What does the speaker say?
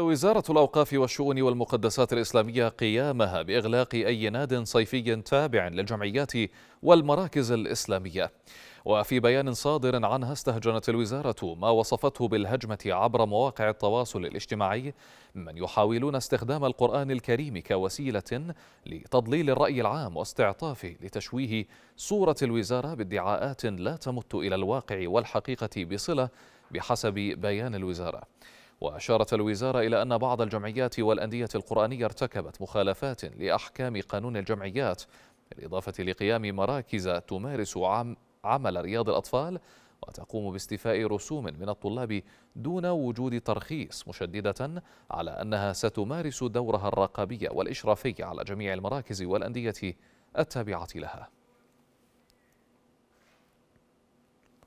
وزارة الأوقاف والشؤون والمقدسات الإسلامية قيامها بإغلاق أي ناد صيفي تابع للجمعيات والمراكز الإسلامية وفي بيان صادر عنها استهجنت الوزارة ما وصفته بالهجمة عبر مواقع التواصل الاجتماعي من يحاولون استخدام القرآن الكريم كوسيلة لتضليل الرأي العام واستعطافه لتشويه صورة الوزارة بادعاءات لا تمت إلى الواقع والحقيقة بصلة بحسب بيان الوزارة وأشارت الوزارة إلى أن بعض الجمعيات والأندية القرآنية ارتكبت مخالفات لأحكام قانون الجمعيات بالإضافة لقيام مراكز تمارس عم عمل رياض الأطفال وتقوم باستيفاء رسوم من الطلاب دون وجود ترخيص مشددة على أنها ستمارس دورها الرقابي والإشرافي على جميع المراكز والأندية التابعة لها